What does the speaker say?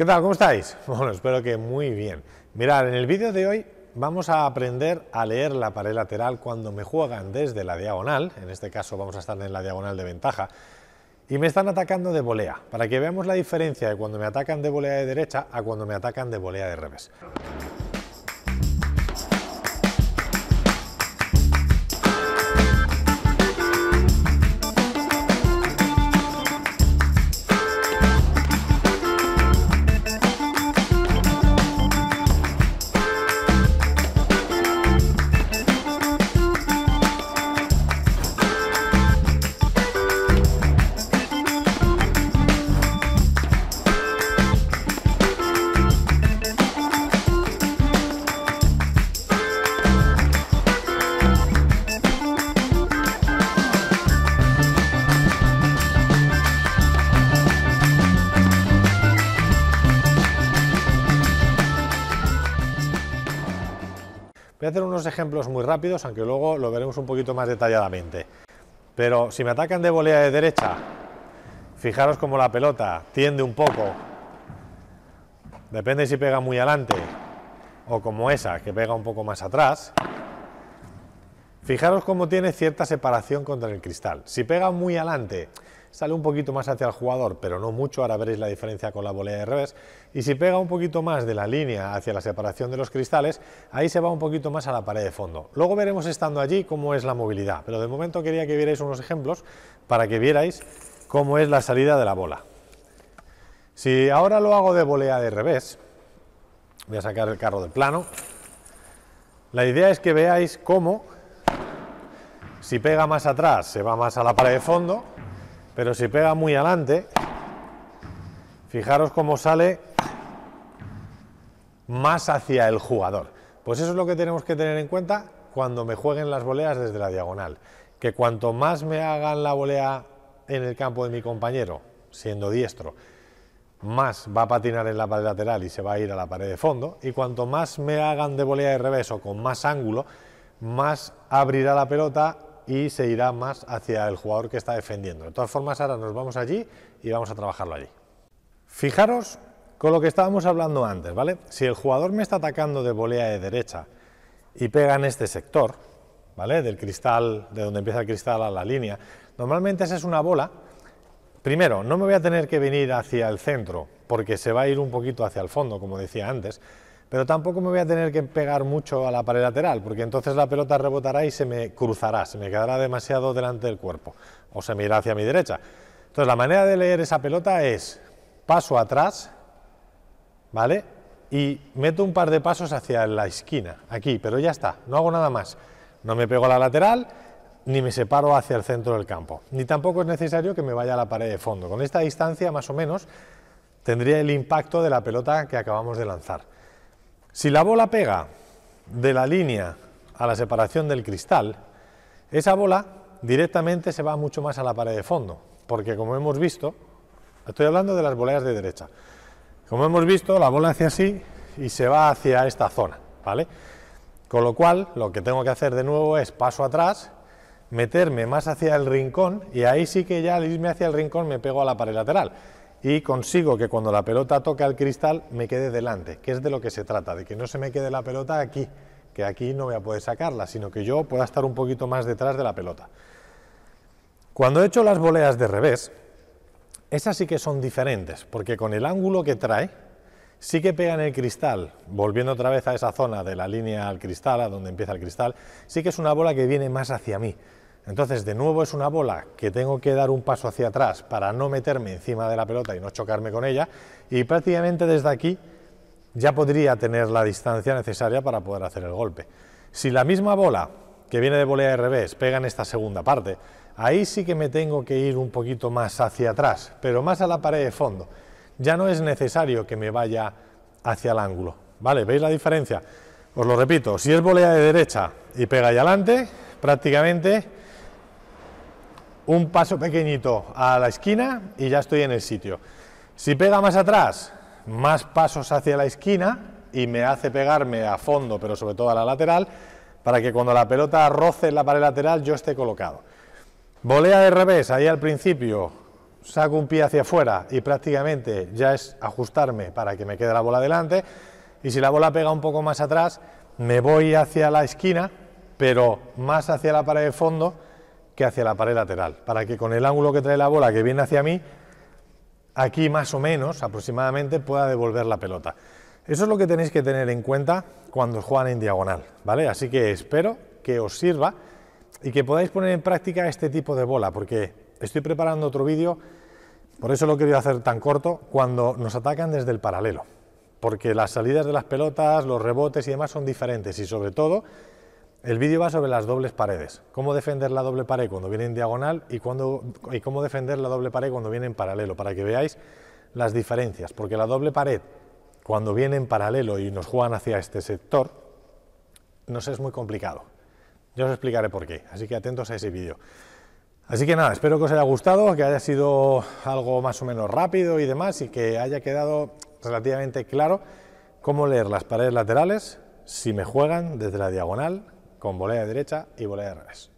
¿Qué tal? ¿Cómo estáis? Bueno, espero que muy bien. Mirad, en el vídeo de hoy vamos a aprender a leer la pared lateral cuando me juegan desde la diagonal, en este caso vamos a estar en la diagonal de ventaja, y me están atacando de volea, para que veamos la diferencia de cuando me atacan de volea de derecha a cuando me atacan de volea de revés. Voy a hacer unos ejemplos muy rápidos, aunque luego lo veremos un poquito más detalladamente. Pero si me atacan de volea de derecha, fijaros cómo la pelota tiende un poco. Depende si pega muy adelante o como esa, que pega un poco más atrás. Fijaros cómo tiene cierta separación contra el cristal. Si pega muy adelante, sale un poquito más hacia el jugador, pero no mucho, ahora veréis la diferencia con la volea de revés, y si pega un poquito más de la línea hacia la separación de los cristales, ahí se va un poquito más a la pared de fondo. Luego veremos estando allí cómo es la movilidad, pero de momento quería que vierais unos ejemplos para que vierais cómo es la salida de la bola. Si ahora lo hago de volea de revés, voy a sacar el carro del plano, la idea es que veáis cómo, si pega más atrás, se va más a la pared de fondo, pero si pega muy adelante, fijaros cómo sale más hacia el jugador. Pues eso es lo que tenemos que tener en cuenta cuando me jueguen las voleas desde la diagonal. Que cuanto más me hagan la volea en el campo de mi compañero, siendo diestro, más va a patinar en la pared lateral y se va a ir a la pared de fondo. Y cuanto más me hagan de volea de revés o con más ángulo, más abrirá la pelota y se irá más hacia el jugador que está defendiendo. De todas formas, ahora nos vamos allí y vamos a trabajarlo allí. Fijaros con lo que estábamos hablando antes, ¿vale? Si el jugador me está atacando de volea de derecha y pega en este sector, ¿vale? Del cristal, de donde empieza el cristal a la línea, normalmente esa es una bola. Primero, no me voy a tener que venir hacia el centro, porque se va a ir un poquito hacia el fondo, como decía antes, pero tampoco me voy a tener que pegar mucho a la pared lateral, porque entonces la pelota rebotará y se me cruzará, se me quedará demasiado delante del cuerpo, o se me irá hacia mi derecha. Entonces la manera de leer esa pelota es paso atrás, ¿vale? Y meto un par de pasos hacia la esquina, aquí, pero ya está, no hago nada más. No me pego a la lateral, ni me separo hacia el centro del campo, ni tampoco es necesario que me vaya a la pared de fondo. Con esta distancia, más o menos, tendría el impacto de la pelota que acabamos de lanzar. Si la bola pega de la línea a la separación del cristal, esa bola directamente se va mucho más a la pared de fondo, porque como hemos visto, estoy hablando de las boleas de derecha, como hemos visto, la bola hace así y se va hacia esta zona, ¿vale? Con lo cual, lo que tengo que hacer de nuevo es paso atrás, meterme más hacia el rincón y ahí sí que ya al irme hacia el rincón me pego a la pared lateral y consigo que cuando la pelota toca el cristal me quede delante, que es de lo que se trata, de que no se me quede la pelota aquí, que aquí no voy a poder sacarla, sino que yo pueda estar un poquito más detrás de la pelota. Cuando he hecho las voleas de revés, esas sí que son diferentes, porque con el ángulo que trae, sí que pegan el cristal, volviendo otra vez a esa zona de la línea al cristal, a donde empieza el cristal, sí que es una bola que viene más hacia mí. Entonces, de nuevo es una bola que tengo que dar un paso hacia atrás para no meterme encima de la pelota y no chocarme con ella, y prácticamente desde aquí ya podría tener la distancia necesaria para poder hacer el golpe. Si la misma bola que viene de volea de revés pega en esta segunda parte, ahí sí que me tengo que ir un poquito más hacia atrás, pero más a la pared de fondo. Ya no es necesario que me vaya hacia el ángulo, ¿vale? ¿Veis la diferencia? Os lo repito, si es volea de derecha y pega ahí adelante, prácticamente un paso pequeñito a la esquina y ya estoy en el sitio. Si pega más atrás, más pasos hacia la esquina y me hace pegarme a fondo, pero sobre todo a la lateral, para que cuando la pelota roce la pared lateral yo esté colocado. Volea de revés, ahí al principio, saco un pie hacia afuera y prácticamente ya es ajustarme para que me quede la bola delante. Y si la bola pega un poco más atrás, me voy hacia la esquina, pero más hacia la pared de fondo hacia la pared lateral, para que con el ángulo que trae la bola que viene hacia mí, aquí más o menos aproximadamente pueda devolver la pelota. Eso es lo que tenéis que tener en cuenta cuando juegan en diagonal, ¿vale? Así que espero que os sirva y que podáis poner en práctica este tipo de bola, porque estoy preparando otro vídeo, por eso lo he querido hacer tan corto, cuando nos atacan desde el paralelo, porque las salidas de las pelotas, los rebotes y demás son diferentes y sobre todo el vídeo va sobre las dobles paredes, cómo defender la doble pared cuando viene en diagonal y, cómo defender la doble pared cuando viene en paralelo, para que veáis las diferencias, porque la doble pared cuando viene en paralelo y nos juegan hacia este sector, nos es muy complicado. Yo os explicaré por qué, así que atentos a ese vídeo. Así que nada, espero que os haya gustado, que haya sido algo más o menos rápido y demás, y que haya quedado relativamente claro cómo leer las paredes laterales si me juegan desde la diagonal con volea de derecha y volea de revés.